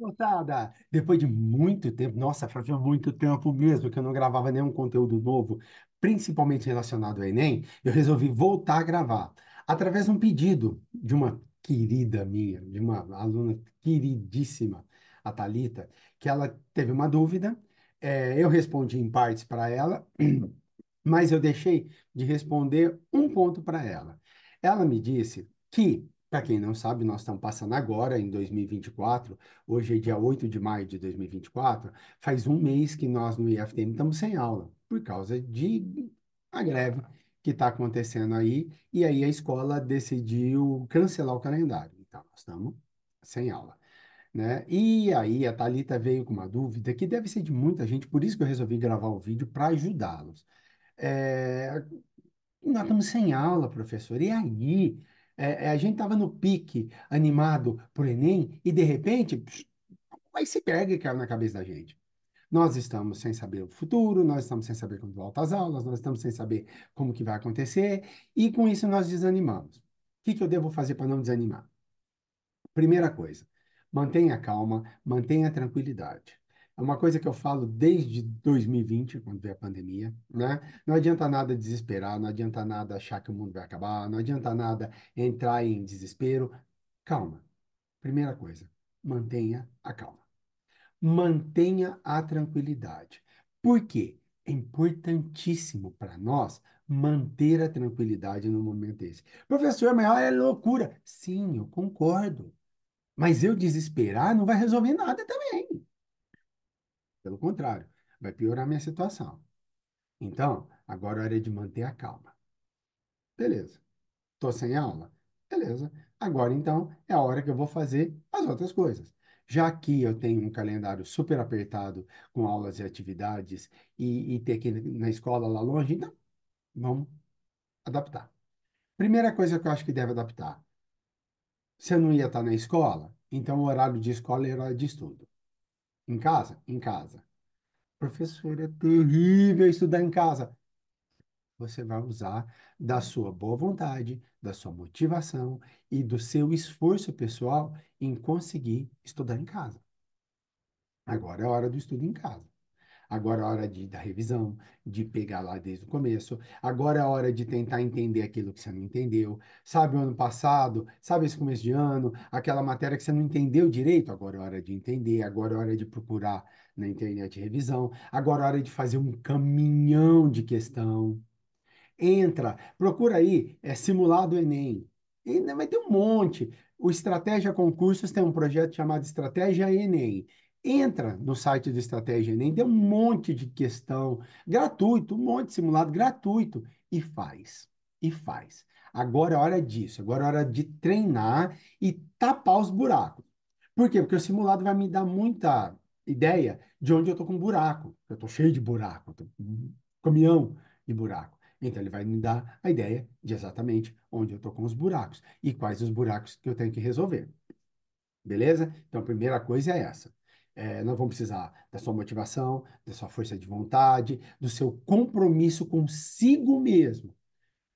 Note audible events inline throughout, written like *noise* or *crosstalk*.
Moçada, depois de muito tempo, nossa, fazia muito tempo mesmo que eu não gravava nenhum conteúdo novo, principalmente relacionado ao Enem, eu resolvi voltar a gravar. Através de um pedido de uma querida minha, de uma aluna queridíssima, a Thalita, que ela teve uma dúvida, é, eu respondi em partes para ela, mas eu deixei de responder um ponto para ela. Ela me disse que para quem não sabe, nós estamos passando agora em 2024, hoje é dia 8 de maio de 2024, faz um mês que nós no IFTM estamos sem aula, por causa de a greve que está acontecendo aí, e aí a escola decidiu cancelar o calendário. Então, nós estamos sem aula. Né? E aí a Thalita veio com uma dúvida que deve ser de muita gente, por isso que eu resolvi gravar o vídeo para ajudá-los. É... Nós estamos sem aula, professor, e aí? É, é, a gente estava no pique animado por Enem e de repente vai se pega caiu na cabeça da gente. Nós estamos sem saber o futuro, nós estamos sem saber quando volta as aulas, nós estamos sem saber como que vai acontecer e com isso nós desanimamos. O que, que eu devo fazer para não desanimar? Primeira coisa, mantenha calma, mantenha tranquilidade. É uma coisa que eu falo desde 2020, quando veio a pandemia, né? Não adianta nada desesperar, não adianta nada achar que o mundo vai acabar, não adianta nada entrar em desespero. Calma. Primeira coisa, mantenha a calma. Mantenha a tranquilidade. Por quê? É importantíssimo para nós manter a tranquilidade no momento desse. Professor, mas olha, ah, é loucura. Sim, eu concordo. Mas eu desesperar não vai resolver nada também. Pelo contrário, vai piorar minha situação. Então, agora é hora de manter a calma. Beleza. Estou sem aula? Beleza. Agora, então, é a hora que eu vou fazer as outras coisas. Já que eu tenho um calendário super apertado com aulas e atividades e, e ter ir na escola lá longe, então, vamos adaptar. Primeira coisa que eu acho que deve adaptar. se eu não ia estar na escola? Então, o horário de escola era é de estudo. Em casa? Em casa. Professor, é terrível estudar em casa. Você vai usar da sua boa vontade, da sua motivação e do seu esforço pessoal em conseguir estudar em casa. Agora é a hora do estudo em casa. Agora é a hora de da revisão, de pegar lá desde o começo. Agora é a hora de tentar entender aquilo que você não entendeu. Sabe o ano passado, sabe esse começo de ano, aquela matéria que você não entendeu direito, agora é a hora de entender, agora é a hora de procurar na internet revisão, agora é a hora de fazer um caminhão de questão. Entra, procura aí, é simulado Enem. E vai ter um monte. O Estratégia Concursos tem um projeto chamado Estratégia Enem entra no site do Estratégia Enem, dê um monte de questão gratuito, um monte de simulado gratuito e faz, e faz. Agora é hora disso, agora é hora de treinar e tapar os buracos. Por quê? Porque o simulado vai me dar muita ideia de onde eu tô com buraco. Eu tô cheio de buraco, tô com caminhão de buraco. Então ele vai me dar a ideia de exatamente onde eu tô com os buracos e quais os buracos que eu tenho que resolver. Beleza? Então a primeira coisa é essa. É, nós vamos precisar da sua motivação, da sua força de vontade, do seu compromisso consigo mesmo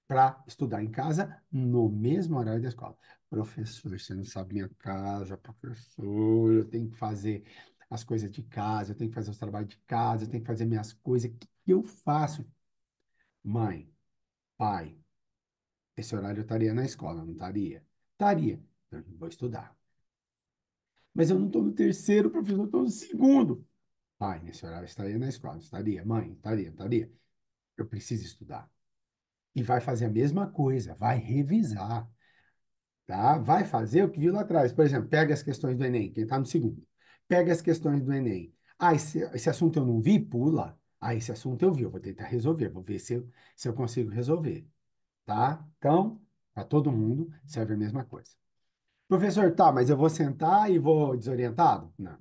para estudar em casa no mesmo horário da escola. Professor, você não sabe minha casa, professor, eu tenho que fazer as coisas de casa, eu tenho que fazer os trabalhos de casa, eu tenho que fazer minhas coisas, o que eu faço? Mãe, pai, esse horário eu estaria na escola, não estaria? Estaria, eu não vou estudar mas eu não estou no terceiro, professor, estou no segundo. Pai, nesse horário eu estaria na escola, estaria, mãe, estaria, estaria. Eu preciso estudar. E vai fazer a mesma coisa, vai revisar. Tá? Vai fazer o que viu lá atrás. Por exemplo, pega as questões do Enem, quem está no segundo. Pega as questões do Enem. Ah, esse, esse assunto eu não vi, pula. Ah, esse assunto eu vi, eu vou tentar resolver, vou ver se eu, se eu consigo resolver. Tá? Então, para todo mundo serve a mesma coisa. Professor, tá, mas eu vou sentar e vou desorientado? Não.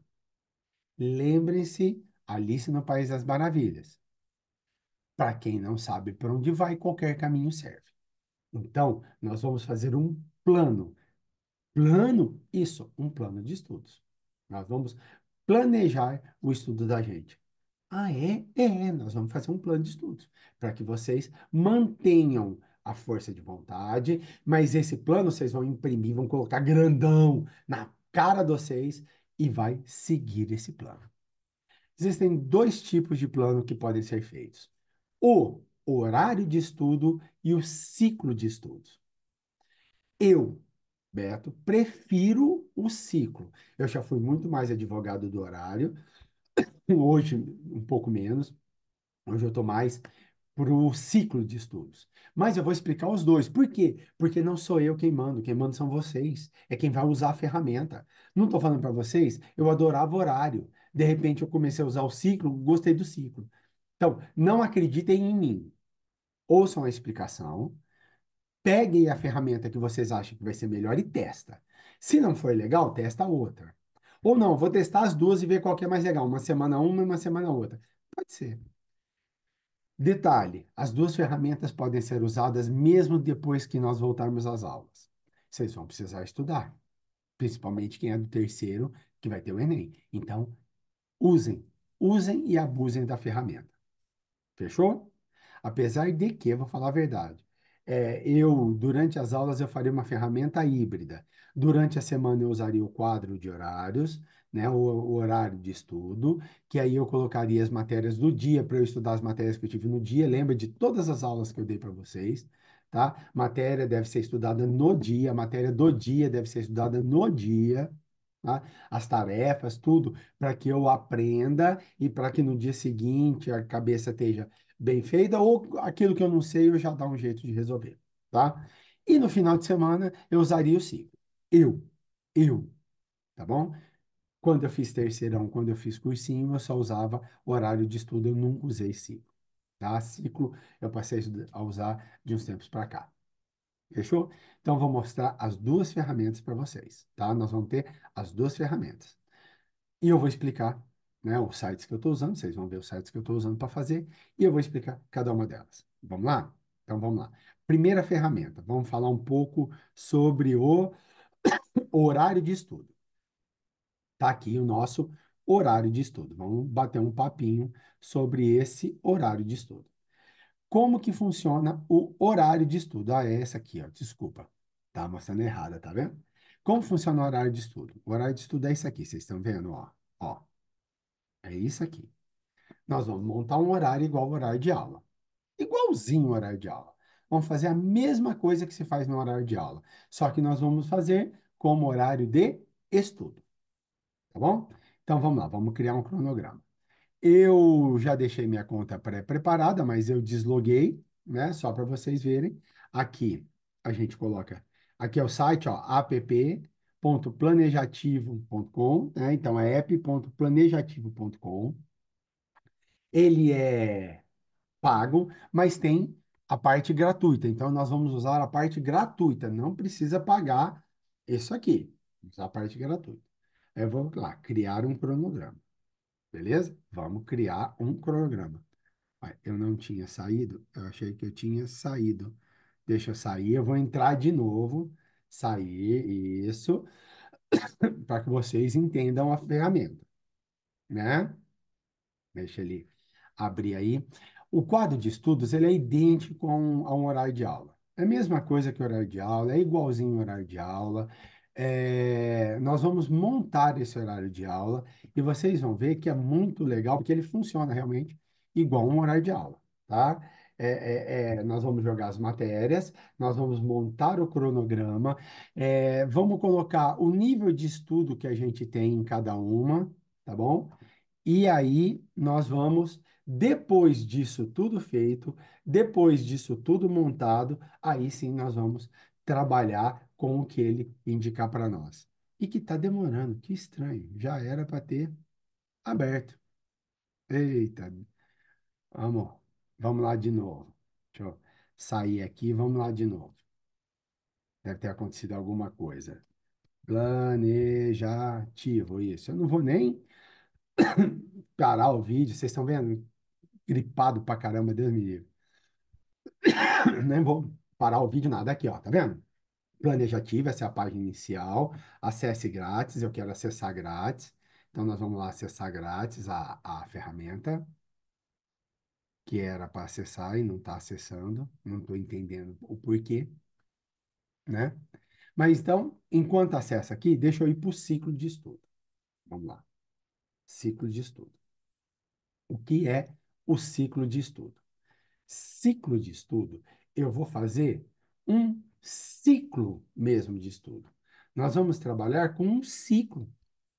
Lembrem-se, Alice no País das Maravilhas. Para quem não sabe para onde vai, qualquer caminho serve. Então, nós vamos fazer um plano. Plano, isso, um plano de estudos. Nós vamos planejar o estudo da gente. Ah, é? É, nós vamos fazer um plano de estudos para que vocês mantenham a força de vontade, mas esse plano vocês vão imprimir, vão colocar grandão na cara de vocês e vai seguir esse plano. Existem dois tipos de plano que podem ser feitos: o horário de estudo e o ciclo de estudos. Eu, Beto, prefiro o ciclo. Eu já fui muito mais advogado do horário, *coughs* hoje um pouco menos. Hoje eu estou mais para o ciclo de estudos. Mas eu vou explicar os dois. Por quê? Porque não sou eu quem mando, quem manda são vocês. É quem vai usar a ferramenta. Não estou falando para vocês, eu adorava horário. De repente eu comecei a usar o ciclo, gostei do ciclo. Então, não acreditem em mim. Ouçam a explicação, peguem a ferramenta que vocês acham que vai ser melhor e testa. Se não for legal, testa outra. Ou não, vou testar as duas e ver qual que é mais legal. Uma semana uma e uma semana outra. Pode ser. Detalhe: as duas ferramentas podem ser usadas mesmo depois que nós voltarmos às aulas. Vocês vão precisar estudar, principalmente quem é do terceiro, que vai ter o Enem. Então, usem, usem e abusem da ferramenta. Fechou? Apesar de que, vou falar a verdade, é, eu, durante as aulas, eu faria uma ferramenta híbrida. Durante a semana, eu usaria o quadro de horários né, o, o, horário de estudo, que aí eu colocaria as matérias do dia para eu estudar as matérias que eu tive no dia. Lembra de todas as aulas que eu dei para vocês, tá? Matéria deve ser estudada no dia, a matéria do dia deve ser estudada no dia, tá? As tarefas, tudo, para que eu aprenda e para que no dia seguinte a cabeça esteja bem feita ou aquilo que eu não sei eu já dá um jeito de resolver, tá? E no final de semana eu usaria o ciclo. Eu, eu, tá bom? Quando eu fiz terceirão, quando eu fiz cursinho, eu só usava horário de estudo, eu nunca usei ciclo. Tá? Ciclo eu passei a usar de uns tempos para cá. Fechou? Então, vou mostrar as duas ferramentas para vocês, tá? Nós vamos ter as duas ferramentas. E eu vou explicar né, os sites que eu estou usando, vocês vão ver os sites que eu estou usando para fazer, e eu vou explicar cada uma delas. Vamos lá? Então, vamos lá. Primeira ferramenta, vamos falar um pouco sobre o *coughs* horário de estudo. Está aqui o nosso horário de estudo. Vamos bater um papinho sobre esse horário de estudo. Como que funciona o horário de estudo? Ah, é essa aqui, ó. Desculpa. Tá mostrando errada, tá vendo? Como funciona o horário de estudo? O horário de estudo é isso aqui, vocês estão vendo, ó. Ó. É isso aqui. Nós vamos montar um horário igual ao horário de aula. Igualzinho o horário de aula. Vamos fazer a mesma coisa que se faz no horário de aula, só que nós vamos fazer como horário de estudo tá bom? Então vamos lá, vamos criar um cronograma. Eu já deixei minha conta pré-preparada, mas eu desloguei, né? Só para vocês verem. Aqui a gente coloca, aqui é o site, ó, app.planejativo.com, né? Então é app.planejativo.com. Ele é pago, mas tem a parte gratuita. Então nós vamos usar a parte gratuita, não precisa pagar isso aqui, usar a parte gratuita. Aí é, vamos lá, criar um cronograma. Beleza? Vamos criar um cronograma. Eu não tinha saído, eu achei que eu tinha saído. Deixa eu sair, eu vou entrar de novo, sair, isso, *coughs* para que vocês entendam a ferramenta, né? Deixa ele abrir aí. O quadro de estudos, ele é idêntico a um, a um horário de aula. É a mesma coisa que o horário de aula, é igualzinho o horário de aula, é, nós vamos montar esse horário de aula e vocês vão ver que é muito legal, porque ele funciona realmente igual um horário de aula, tá? É, é, é nós vamos jogar as matérias, nós vamos montar o cronograma, é, vamos colocar o nível de estudo que a gente tem em cada uma, tá bom? E aí nós vamos, depois disso tudo feito, depois disso tudo montado, aí sim nós vamos trabalhar com o que ele indicar para nós. E que está demorando, que estranho, já era para ter aberto. Eita, vamos, vamos lá de novo. Deixa eu sair aqui, vamos lá de novo. Deve ter acontecido alguma coisa. Planejativo, isso. Eu não vou nem *coughs* parar o vídeo, vocês estão vendo? Gripado pra caramba, Deus me livre. *coughs* nem vou parar o vídeo, nada aqui, ó, tá vendo? planejativa, essa é a página inicial. Acesse grátis, eu quero acessar grátis. Então, nós vamos lá acessar grátis a, a ferramenta, que era para acessar e não está acessando. Não estou entendendo o porquê, né? Mas, então, enquanto acessa aqui, deixa eu ir para o ciclo de estudo. Vamos lá. Ciclo de estudo. O que é o ciclo de estudo? Ciclo de estudo, eu vou fazer um ciclo mesmo de estudo. Nós vamos trabalhar com um ciclo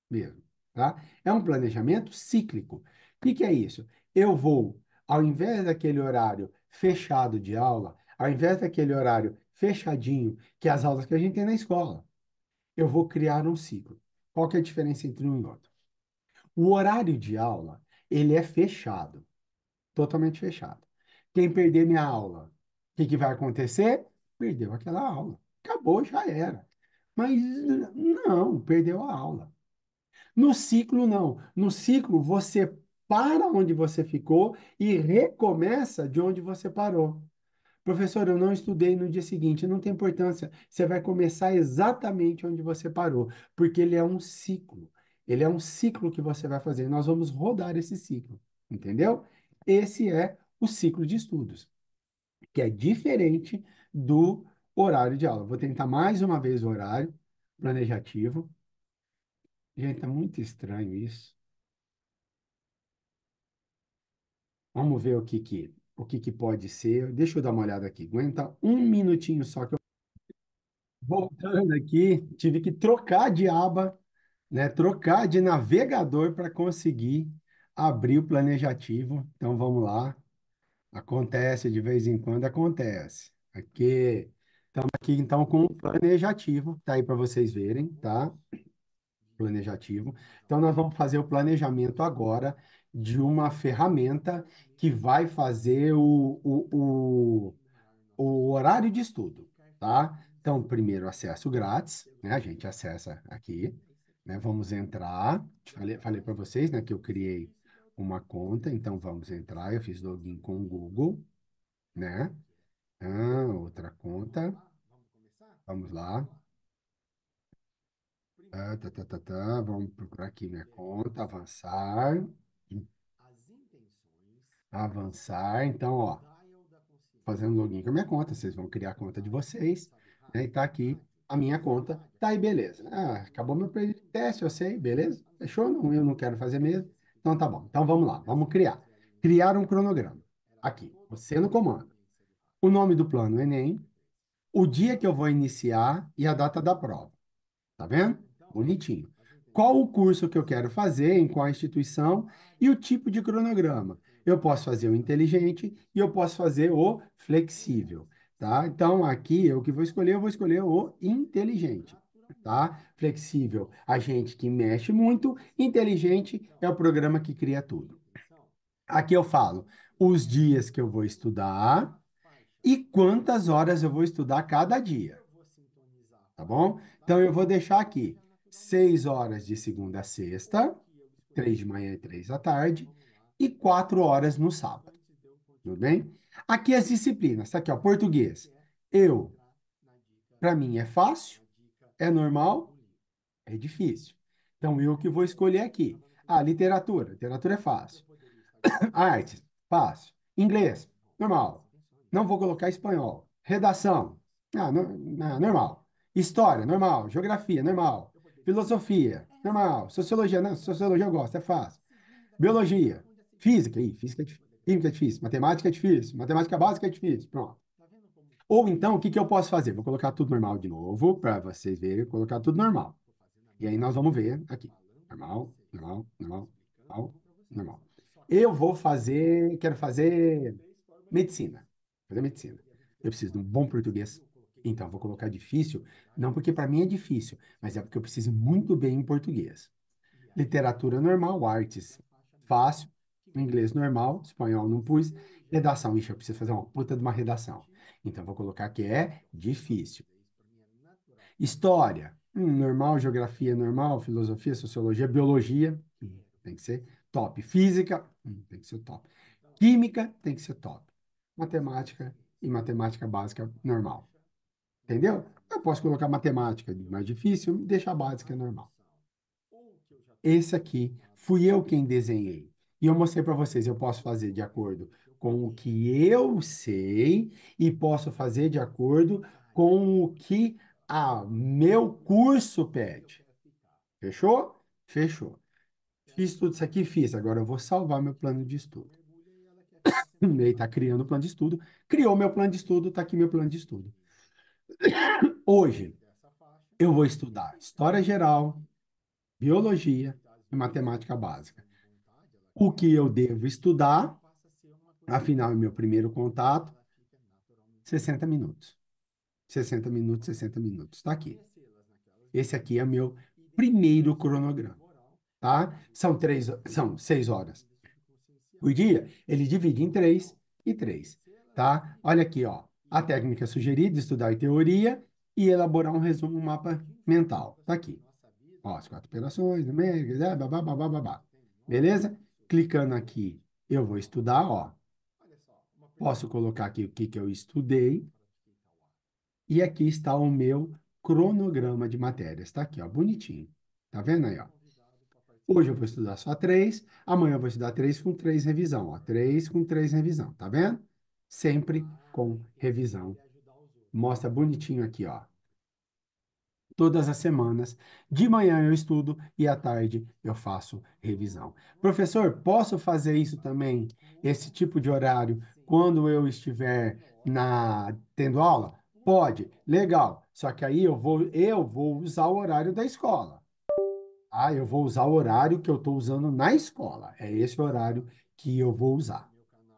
mesmo, tá? É um planejamento cíclico. O que, que é isso? Eu vou, ao invés daquele horário fechado de aula, ao invés daquele horário fechadinho, que é as aulas que a gente tem na escola, eu vou criar um ciclo. Qual que é a diferença entre um e outro? O horário de aula, ele é fechado. Totalmente fechado. Quem perder minha aula, o que, que vai acontecer? perdeu aquela aula. Acabou, já era. Mas não, perdeu a aula. No ciclo, não. No ciclo, você para onde você ficou e recomeça de onde você parou. Professor, eu não estudei no dia seguinte, não tem importância. Você vai começar exatamente onde você parou, porque ele é um ciclo. Ele é um ciclo que você vai fazer. Nós vamos rodar esse ciclo, entendeu? Esse é o ciclo de estudos, que é diferente do horário de aula. Vou tentar mais uma vez o horário planejativo. Gente, tá muito estranho isso. Vamos ver o que que, o que que pode ser. Deixa eu dar uma olhada aqui. Aguenta um minutinho só que eu... Voltando aqui, tive que trocar de aba, né? Trocar de navegador para conseguir abrir o planejativo. Então, vamos lá. Acontece de vez em quando, acontece. Aqui, estamos aqui então com o planejativo, tá aí para vocês verem, tá? Planejativo. Então, nós vamos fazer o planejamento agora de uma ferramenta que vai fazer o, o, o, o horário de estudo, tá? Então, primeiro acesso grátis, né? A gente acessa aqui, né? Vamos entrar. Falei, falei para vocês, né, que eu criei uma conta, então vamos entrar. Eu fiz login com o Google, né? Ah, outra conta. Vamos lá. Ah, tá, tá, tá, tá. Vamos procurar aqui minha conta, avançar. Avançar. Então, ó, fazendo login com a minha conta, vocês vão criar a conta de vocês, né? E tá aqui a minha conta, tá aí, beleza. Ah, acabou meu período de teste, eu sei, beleza? Fechou? Não, eu não quero fazer mesmo. Então, tá bom. Então, vamos lá, vamos criar. Criar um cronograma. Aqui, você no comando o nome do plano Enem, o dia que eu vou iniciar e a data da prova. Tá vendo? Bonitinho. Qual o curso que eu quero fazer, em qual instituição e o tipo de cronograma. Eu posso fazer o inteligente e eu posso fazer o flexível, tá? Então, aqui, eu que vou escolher, eu vou escolher o inteligente tá? Flexível, a gente que mexe muito. Inteligente é o programa que cria tudo. Aqui eu falo os dias que eu vou estudar, e quantas horas eu vou estudar cada dia. Tá bom? Então eu vou deixar aqui 6 horas de segunda a sexta, 3 de manhã e 3 da tarde, e 4 horas no sábado. Tudo bem? Aqui as disciplinas, tá aqui, ó, português. Eu, para mim é fácil, é normal, é difícil. Então eu que vou escolher aqui. Ah, literatura, literatura é fácil. *coughs* Artes, fácil. Inglês, normal não vou colocar espanhol. Redação, ah, no, ah, normal. História, normal. Geografia, normal. Filosofia, normal. Sociologia, não, sociologia eu gosto, é fácil. Biologia, física, aí, física é Química é difícil, matemática é difícil, matemática básica é difícil, pronto. Ou então, o que, que eu posso fazer? Vou colocar tudo normal de novo, para vocês verem, colocar tudo normal. E aí nós vamos ver aqui. Normal, normal, normal, normal, normal. Eu vou fazer, quero fazer medicina fazer medicina. Eu preciso de um bom português. Então, vou colocar difícil, não porque para mim é difícil, mas é porque eu preciso muito bem em português. Literatura normal, artes, fácil. Inglês normal, espanhol não pus. Redação, ixi, eu preciso fazer uma puta de uma redação. Então, vou colocar que é difícil. História, hum, normal. Geografia, normal. Filosofia, sociologia, biologia, hum, tem que ser top. Física, hum, tem que ser top. Química, tem que ser top matemática e matemática básica normal. Entendeu? Eu posso colocar matemática mais difícil deixar deixar básica normal. Esse aqui fui eu quem desenhei. E eu mostrei para vocês, eu posso fazer de acordo com o que eu sei e posso fazer de acordo com o que a meu curso pede. Fechou? Fechou. Fiz tudo isso aqui, fiz. Agora eu vou salvar meu plano de estudo. *laughs* ele está criando o plano de estudo, criou meu plano de estudo, está aqui meu plano de estudo. Hoje, eu vou estudar História Geral, Biologia e Matemática Básica. O que eu devo estudar, afinal, é meu primeiro contato, 60 minutos. 60 minutos, 60 minutos, está aqui. Esse aqui é meu primeiro cronograma, tá? São três, são seis horas por dia, ele divide em três e três, tá? Olha aqui, ó. A técnica sugerida, estudar em teoria e elaborar um resumo, um mapa mental. Tá aqui. Ó, as quatro operações, numéricas, né, babá, babá, babá. Beleza? Clicando aqui, eu vou estudar, ó. Posso colocar aqui o que, que eu estudei. E aqui está o meu cronograma de matérias. Tá aqui, ó, bonitinho. Tá vendo aí, ó? Hoje eu vou estudar só três, amanhã eu vou estudar três com três revisão, ó, três com três revisão, tá vendo? Sempre ah, com tá. revisão. Mostra bonitinho aqui, ó. Todas as semanas, de manhã eu estudo e à tarde eu faço revisão. Professor, posso fazer isso também, esse tipo de horário, quando eu estiver na tendo aula? Pode, legal. Só que aí eu vou eu vou usar o horário da escola. Ah, eu vou usar o horário que eu estou usando na escola. É esse horário que eu vou usar.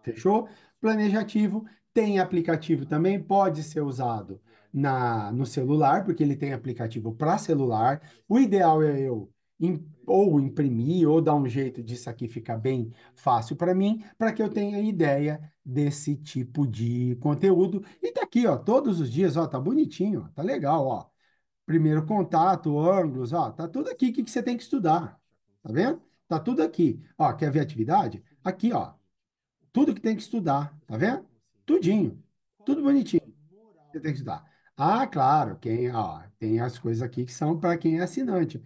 Fechou? Planejativo tem aplicativo também, pode ser usado na no celular, porque ele tem aplicativo para celular. O ideal é eu ou imprimir ou dar um jeito disso aqui ficar bem fácil para mim, para que eu tenha ideia desse tipo de conteúdo. E está aqui, ó, todos os dias, ó, tá bonitinho, Está tá legal, ó primeiro contato, ângulos, ó, tá tudo aqui que, que você tem que estudar, tá vendo? Tá tudo aqui. Ó, quer ver atividade? Aqui, ó, tudo que tem que estudar, tá vendo? Tudinho, tudo bonitinho. Você tem que estudar. Ah, claro, quem, ó, tem as coisas aqui que são para quem é assinante.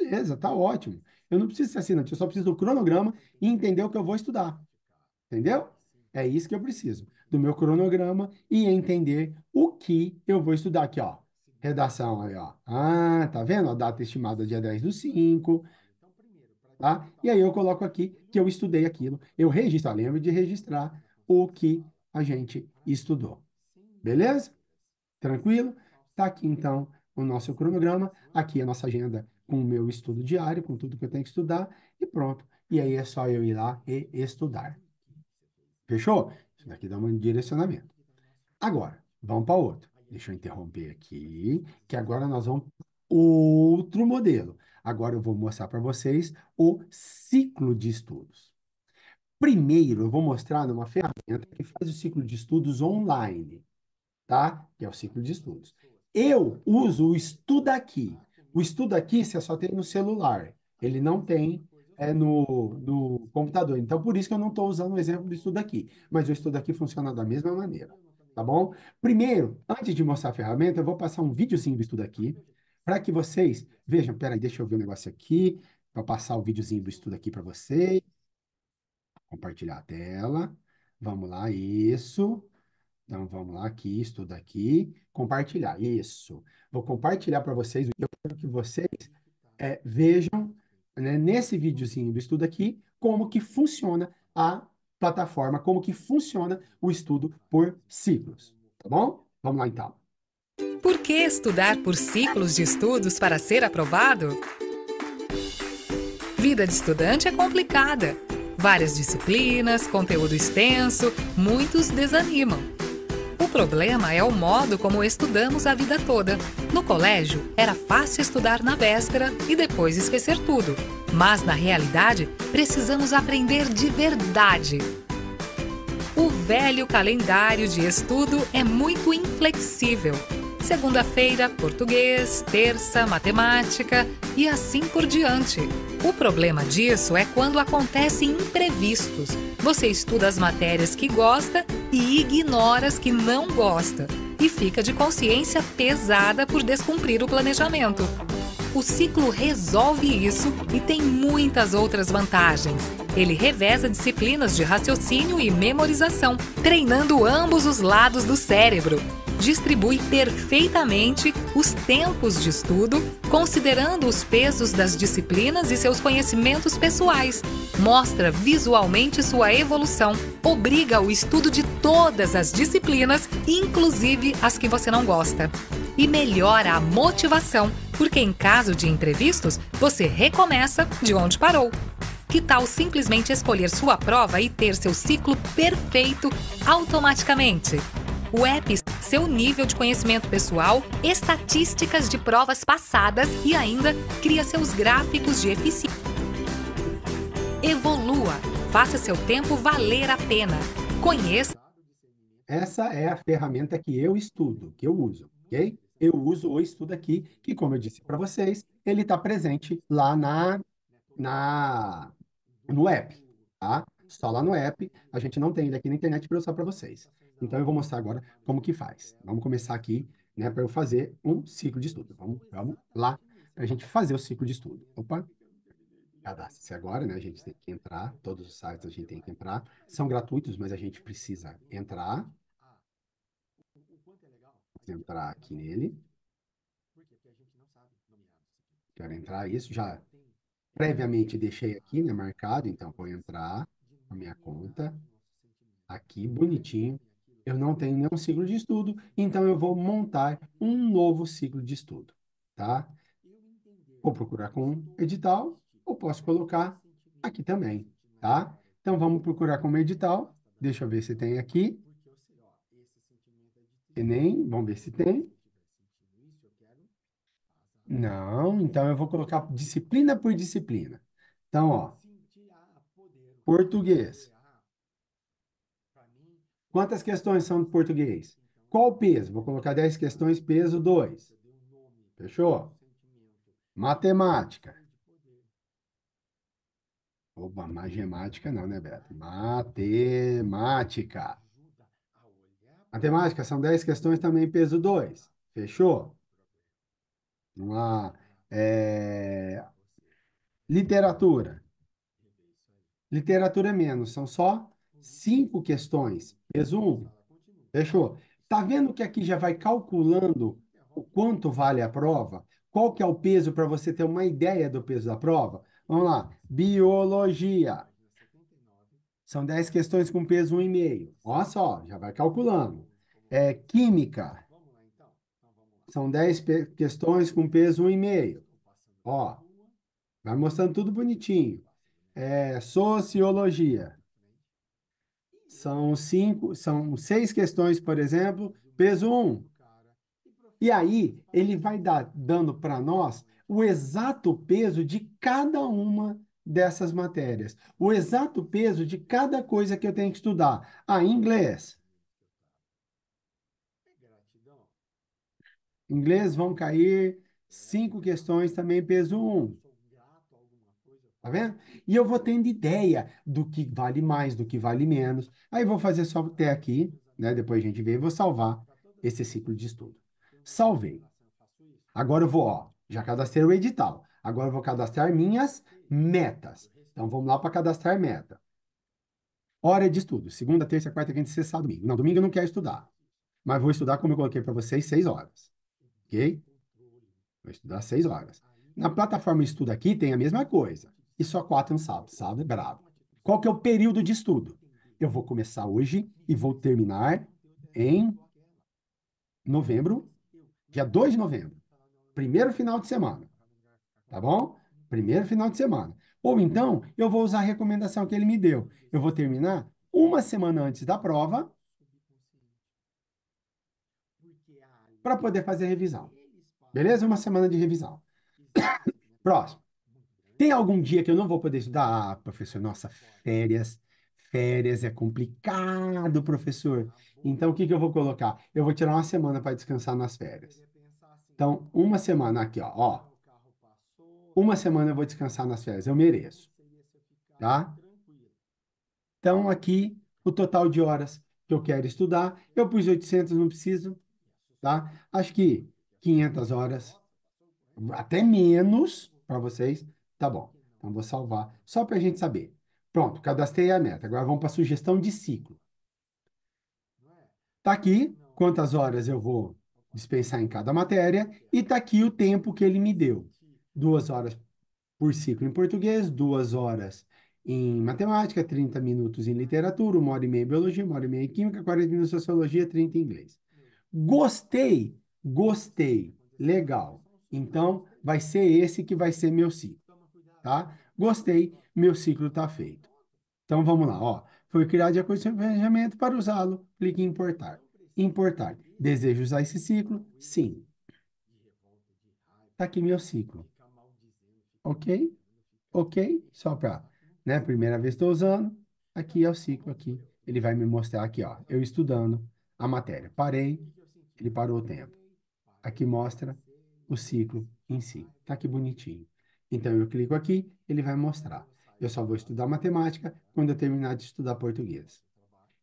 Beleza, tá ótimo. Eu não preciso ser assinante, eu só preciso do cronograma e entender o que eu vou estudar. Entendeu? É isso que eu preciso, do meu cronograma e entender o que eu vou estudar aqui, ó. Redação aí, ó. Ah, tá vendo? A data estimada é dia 10 do 5. Tá? Então, e aí eu coloco aqui que eu estudei aquilo. Eu registro, lembro de registrar o que a gente estudou. Beleza? Tranquilo? Tá aqui então o nosso cronograma, aqui a nossa agenda com o meu estudo diário, com tudo que eu tenho que estudar e pronto. E aí é só eu ir lá e estudar. Fechou? Isso daqui dá um direcionamento. Agora, vamos para outro. Deixa eu interromper aqui, que agora nós vamos outro modelo. Agora eu vou mostrar para vocês o ciclo de estudos. Primeiro, eu vou mostrar numa ferramenta que faz o ciclo de estudos online, tá? Que é o ciclo de estudos. Eu uso o Estuda Aqui. O Estuda Aqui você só tem no celular, ele não tem é, no, no computador. Então, por isso que eu não estou usando o exemplo do Estuda Aqui. Mas o Estuda Aqui funciona da mesma maneira tá bom? Primeiro, antes de mostrar a ferramenta, eu vou passar um videozinho do estudo aqui, para que vocês vejam. Peraí, deixa eu ver o um negócio aqui, para passar o videozinho do estudo aqui para vocês. Compartilhar a tela. Vamos lá, isso. Então, vamos lá aqui, estudo aqui. Compartilhar, isso. Vou compartilhar para vocês. Eu quero que vocês é, vejam, né, nesse videozinho do estudo aqui, como que funciona a plataforma, como que funciona o estudo por ciclos, tá bom? Vamos lá então. Por que estudar por ciclos de estudos para ser aprovado? Vida de estudante é complicada. Várias disciplinas, conteúdo extenso, muitos desanimam problema é o modo como estudamos a vida toda. No colégio, era fácil estudar na véspera e depois esquecer tudo. Mas, na realidade, precisamos aprender de verdade. O velho calendário de estudo é muito inflexível. Segunda-feira, português, terça, matemática e assim por diante. O problema disso é quando acontecem imprevistos. Você estuda as matérias que gosta e ignora as que não gosta e fica de consciência pesada por descumprir o planejamento. O ciclo resolve isso e tem muitas outras vantagens. Ele reveza disciplinas de raciocínio e memorização, treinando ambos os lados do cérebro distribui perfeitamente os tempos de estudo, considerando os pesos das disciplinas e seus conhecimentos pessoais. Mostra visualmente sua evolução, obriga o estudo de todas as disciplinas, inclusive as que você não gosta. E melhora a motivação, porque em caso de imprevistos, você recomeça de onde parou. Que tal simplesmente escolher sua prova e ter seu ciclo perfeito automaticamente? O app, seu nível de conhecimento pessoal, estatísticas de provas passadas e ainda cria seus gráficos de eficiência. Evolua. Faça seu tempo valer a pena. Conheça. Essa é a ferramenta que eu estudo, que eu uso, ok? Eu uso o estudo aqui, que como eu disse para vocês, ele está presente lá na, na no app, tá? Só lá no app. A gente não tem ele aqui na internet para usar para vocês. Então, eu vou mostrar agora como que faz. Vamos começar aqui, né, para eu fazer um ciclo de estudo. Vamos, vamos lá para a gente fazer o ciclo de estudo. Opa, cadastre-se agora, né? A gente tem que entrar, todos os sites a gente tem que entrar. São gratuitos, mas a gente precisa entrar. entrar aqui nele. Quero entrar isso, já previamente deixei aqui, né, marcado, então vou entrar na minha conta. Aqui, bonitinho, eu não tenho nenhum ciclo de estudo, então eu vou montar um novo ciclo de estudo, tá? Vou procurar com um edital ou posso colocar aqui também, tá? Então vamos procurar com um edital. Deixa eu ver se tem aqui. Enem, vamos ver se tem. Não, então eu vou colocar disciplina por disciplina. Então, ó, português, Quantas questões são de português? Qual o peso? Vou colocar 10 questões, peso 2. Fechou? Matemática. Opa, matemática não, né, Beto? Matemática. Matemática, são 10 questões também, peso 2. Fechou? Uma, é... Literatura. Literatura é menos, são só cinco questões. Resumo. Fechou? Tá vendo que aqui já vai calculando o quanto vale a prova? Qual que é o peso para você ter uma ideia do peso da prova? Vamos lá. Biologia. São 10 questões com peso 1,5. Olha só, já vai calculando. É, química. São 10 questões com peso 1,5. Ó, vai mostrando tudo bonitinho. É, sociologia. São cinco, são seis questões, por exemplo, peso 1. Um. E aí, ele vai dar, dando para nós o exato peso de cada uma dessas matérias. O exato peso de cada coisa que eu tenho que estudar. Ah, inglês. Inglês vão cair cinco questões também, peso 1. Um. Tá vendo? E eu vou tendo ideia do que vale mais, do que vale menos. Aí vou fazer só até aqui, né? Depois a gente vê e vou salvar esse ciclo de estudo. Salvei. Agora eu vou, ó, já cadastrei o edital. Agora eu vou cadastrar minhas metas. Então vamos lá para cadastrar meta. Hora de estudo. Segunda, terça, quarta, quinta, sexta, sábado, domingo. Não, domingo eu não quero estudar. Mas vou estudar, como eu coloquei para vocês, seis horas. Ok? Vou estudar seis horas. Na plataforma Estudo aqui tem a mesma coisa e só quatro no sábado é brabo. Qual que é o período de estudo? Eu vou começar hoje e vou terminar em novembro, dia 2 de novembro. Primeiro final de semana. Tá bom? Primeiro final de semana. Ou então, eu vou usar a recomendação que ele me deu. Eu vou terminar uma semana antes da prova para poder fazer revisão. Beleza? Uma semana de revisão. *coughs* Próximo. Tem algum dia que eu não vou poder estudar? Ah, professor, nossa, férias. Férias é complicado, professor. Então, o que que eu vou colocar? Eu vou tirar uma semana para descansar nas férias. Então, uma semana aqui, ó, ó. Uma semana eu vou descansar nas férias, eu mereço. Tá? Então, aqui, o total de horas que eu quero estudar. Eu pus 800, não preciso, tá? Acho que 500 horas, até menos para vocês, Tá bom. Então, vou salvar, só para a gente saber. Pronto, cadastrei a meta. Agora vamos para a sugestão de ciclo. Está aqui quantas horas eu vou dispensar em cada matéria e está aqui o tempo que ele me deu. Duas horas por ciclo em português, duas horas em matemática, 30 minutos em literatura, uma hora e meia em biologia, uma hora e meia em química, 40 minutos em sociologia, 30 em inglês. Gostei, gostei, legal. Então, vai ser esse que vai ser meu ciclo tá? Gostei, meu ciclo está feito. Então vamos lá, ó. Foi criado de acordo com o planejamento para usá-lo. Clique em importar. Importar. Desejo usar esse ciclo? Sim. Está aqui meu ciclo. Ok? Ok? Só para, né? Primeira vez estou usando. Aqui é o ciclo aqui. Ele vai me mostrar aqui, ó. Eu estudando a matéria. Parei. Ele parou o tempo. Aqui mostra o ciclo em si. Tá aqui bonitinho. Então eu clico aqui, ele vai mostrar. Eu só vou estudar matemática quando eu terminar de estudar português.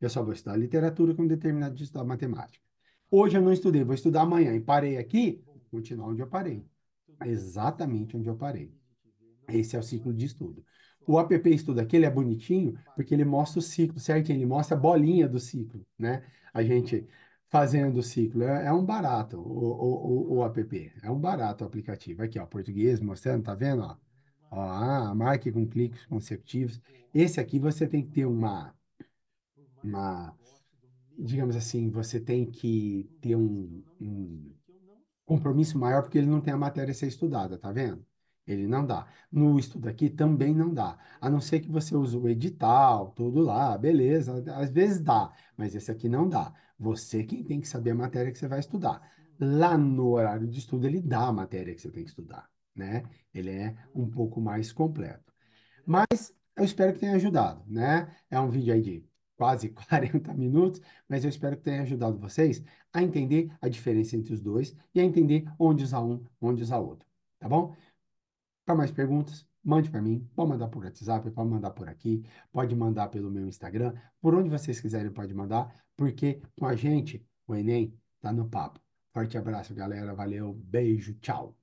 Eu só vou estudar literatura quando eu terminar de estudar matemática. Hoje eu não estudei, vou estudar amanhã. E parei aqui, continuar onde eu parei. Exatamente onde eu parei. Esse é o ciclo de estudo. O app estudo aqui, ele é bonitinho, porque ele mostra o ciclo certo? ele mostra a bolinha do ciclo, né? A gente fazendo o ciclo. É, é um barato o, o, o, o, app. É um barato o aplicativo. Aqui, ó, português mostrando, tá vendo? Ó, ó ah, marque com cliques consecutivos. Esse aqui você tem que ter uma, uma digamos assim, você tem que ter um, um compromisso maior porque ele não tem a matéria a ser estudada, tá vendo? Ele não dá. No estudo aqui também não dá. A não ser que você use o edital, tudo lá, beleza. Às vezes dá, mas esse aqui não dá. Você quem tem que saber a matéria que você vai estudar. Uhum. Lá no horário de estudo, ele dá a matéria que você tem que estudar, né? Ele é um uhum. pouco mais completo. Uhum. Mas eu espero que tenha ajudado, né? É um vídeo aí de quase 40 *laughs* minutos, mas eu espero que tenha ajudado vocês a entender a diferença entre os dois e a entender onde usar um, onde usar outro, tá bom? Para mais perguntas, mande para mim, pode mandar por WhatsApp, pode mandar por aqui, pode mandar pelo meu Instagram, por onde vocês quiserem pode mandar porque com a gente o Enem tá no papo. Forte abraço, galera. Valeu, beijo, tchau.